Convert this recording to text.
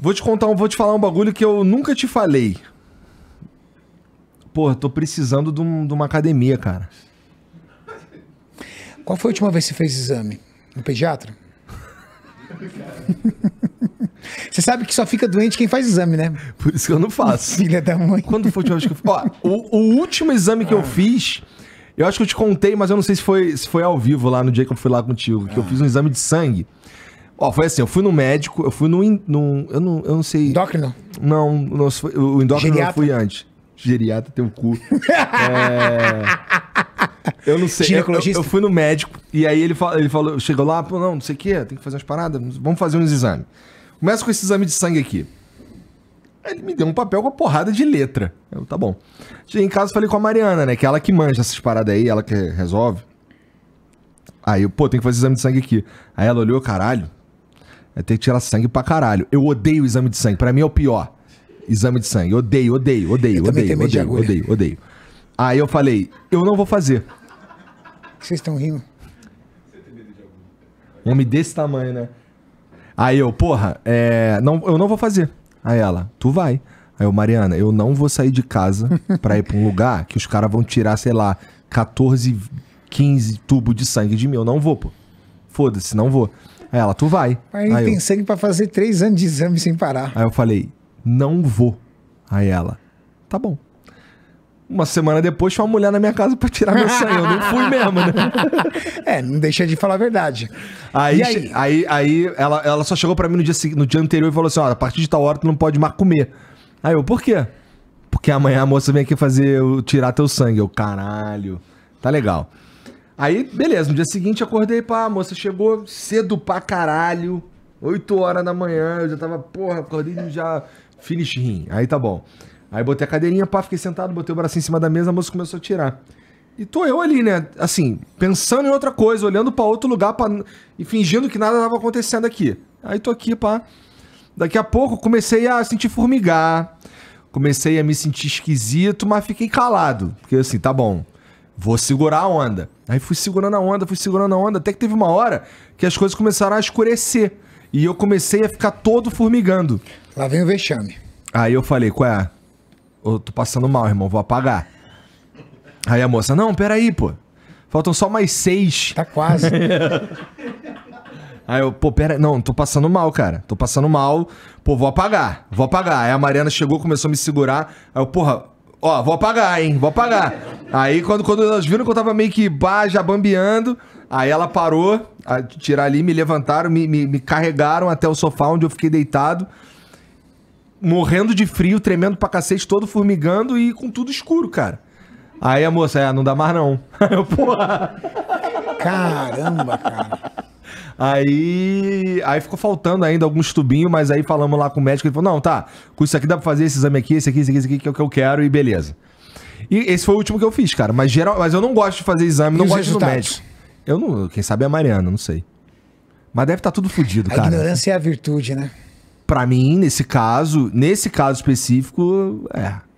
Vou te contar, vou te falar um bagulho que eu nunca te falei. Porra, tô precisando de, um, de uma academia, cara. Qual foi a última vez que você fez exame? No pediatra? Você sabe que só fica doente quem faz exame, né? Por isso que eu não faço. Filha da mãe. Quando foi a última vez que eu fiz? Ó, o, o, último exame que ah. eu fiz, eu acho que eu te contei, mas eu não sei se foi, se foi ao vivo lá no dia que eu fui lá contigo, que ah. eu fiz um exame de sangue. Ó, foi assim, eu fui no médico, eu fui no... no eu, não, eu não sei... Endócrino? Não, não o endócrino eu fui antes. Geriata, teu cu. é... Eu não sei. Eu, eu, eu, fui no médico e aí ele, fala, ele falou, chegou lá, pô, não, não sei o que, tem que fazer umas paradas, vamos fazer uns exames. Começa com esse exame de sangue aqui. Ele me deu um papel com uma porrada de letra. Eu, tá bom. Cheguei em casa falei com a Mariana, né? Que é ela que manja essas paradas aí, ela que resolve. Aí eu, pô, tem que fazer exame de sangue aqui. Aí ela olhou, caralho, é ter que tirar sangue pra caralho. Eu odeio exame de sangue. Pra mim é o pior. Exame de sangue. Odeio, odeio, odeio, odeio, odeio, odeio, odeio. Aí eu falei, eu não vou fazer. Vocês estão rindo? Homem desse tamanho, né? Aí eu, porra, é, não, eu não vou fazer. Aí ela, tu vai. Aí eu, Mariana, eu não vou sair de casa pra ir pra um lugar que os caras vão tirar, sei lá, 14, 15 tubos de sangue de mim. Eu não vou, pô foda-se, não vou. Aí ela, tu vai. Aí, aí tem eu, sangue pra fazer três anos de exame sem parar. Aí eu falei, não vou. Aí ela, tá bom. Uma semana depois tinha uma mulher na minha casa pra tirar meu sangue. Eu não fui mesmo, né? É, não deixa de falar a verdade. Aí, aí? aí? aí, ela, ela só chegou pra mim no dia, no dia anterior e falou assim: ó, a partir de tal hora tu não pode mais comer. Aí eu, por quê? Porque amanhã a moça vem aqui fazer eu tirar teu sangue. Eu, caralho, tá legal. Aí, beleza, no dia seguinte acordei, pá, a moça chegou cedo pra caralho, 8 horas da manhã, eu já tava, porra, acordei já finish rim. Aí tá bom. Aí botei a cadeirinha, pá, fiquei sentado, botei o braço em cima da mesa, a moça começou a tirar. E tô eu ali, né? Assim, pensando em outra coisa, olhando para outro lugar pra... e fingindo que nada tava acontecendo aqui. Aí tô aqui, pá. Daqui a pouco comecei a sentir formigar, comecei a me sentir esquisito, mas fiquei calado. Porque assim, tá bom. Vou segurar a onda. Aí fui segurando a onda, fui segurando a onda, até que teve uma hora que as coisas começaram a escurecer. E eu comecei a ficar todo formigando. Lá vem o vexame. Aí eu falei, qual é? Eu tô passando mal, irmão, vou apagar. Aí a moça, não, peraí, pô. Faltam só mais seis. Tá quase. Aí eu, pô, pera, não, tô passando mal, cara. Tô passando mal. Pô, vou apagar, vou apagar. Aí a Mariana chegou, começou a me segurar. Aí eu, porra, Ó, vou apagar, hein? Vou apagar. Aí quando, quando elas viram que eu tava meio que já bambeando, aí ela parou, a, tirar ali, me levantaram, me, me, me carregaram até o sofá onde eu fiquei deitado morrendo de frio, tremendo pra cacete, todo formigando e com tudo escuro, cara. Aí a moça, é, não dá mais não. Eu, porra. Caramba, cara. Aí, aí ficou faltando ainda alguns tubinhos, mas aí falamos lá com o médico, ele falou, não, tá, com isso aqui dá pra fazer esse exame aqui, esse aqui, esse aqui, esse aqui, que é o que eu quero e beleza. E esse foi o último que eu fiz, cara. Mas, geral, mas eu não gosto de fazer exame, não gosto resultados? do médico. Eu não, quem sabe é a Mariana, não sei. Mas deve estar tá tudo fodido, cara. A ignorância é a virtude, né? Pra mim, nesse caso, nesse caso específico, é.